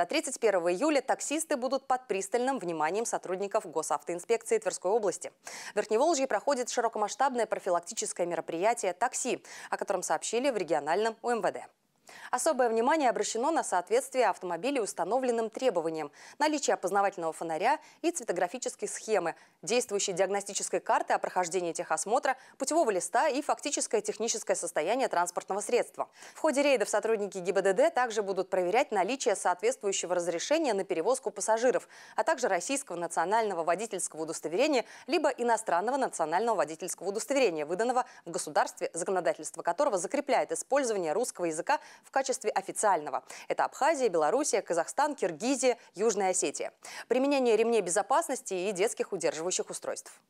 До 31 июля таксисты будут под пристальным вниманием сотрудников Госавтоинспекции Тверской области. В Верхневолжье проходит широкомасштабное профилактическое мероприятие «Такси», о котором сообщили в региональном УМВД. Особое внимание обращено на соответствие автомобилей установленным требованиям, наличие опознавательного фонаря и цветографической схемы, действующей диагностической карты о прохождении техосмотра, путевого листа и фактическое техническое состояние транспортного средства. В ходе рейдов сотрудники ГИБДД также будут проверять наличие соответствующего разрешения на перевозку пассажиров, а также российского национального водительского удостоверения либо иностранного национального водительского удостоверения, выданного в государстве, законодательство которого закрепляет использование русского языка в качестве качестве официального. Это Абхазия, Белоруссия, Казахстан, Киргизия, Южная Осетия. Применение ремней безопасности и детских удерживающих устройств.